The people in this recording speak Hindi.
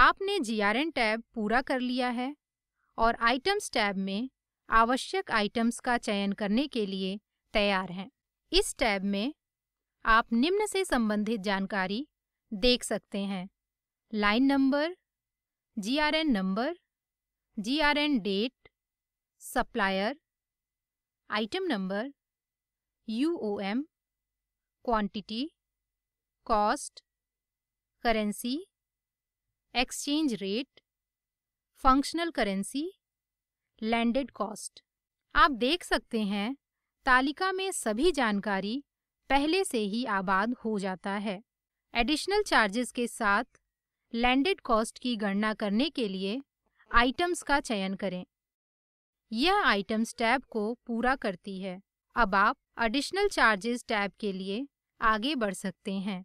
आपने एन टैब पूरा कर लिया है और आइटम्स टैब में आवश्यक आइटम्स का चयन करने के लिए तैयार हैं इस टैब में आप निम्न से संबंधित जानकारी देख सकते हैं line number GRN number GRN date supplier item number UOM quantity cost currency exchange rate functional currency landed cost आप देख सकते हैं तालिका में सभी जानकारी पहले से ही आबाद हो जाता है एडिशनल चार्जेस के साथ लैंडेड कॉस्ट की गणना करने के लिए आइटम्स का चयन करें यह आइटम्स टैब को पूरा करती है अब आप एडिशनल चार्जेस टैब के लिए आगे बढ़ सकते हैं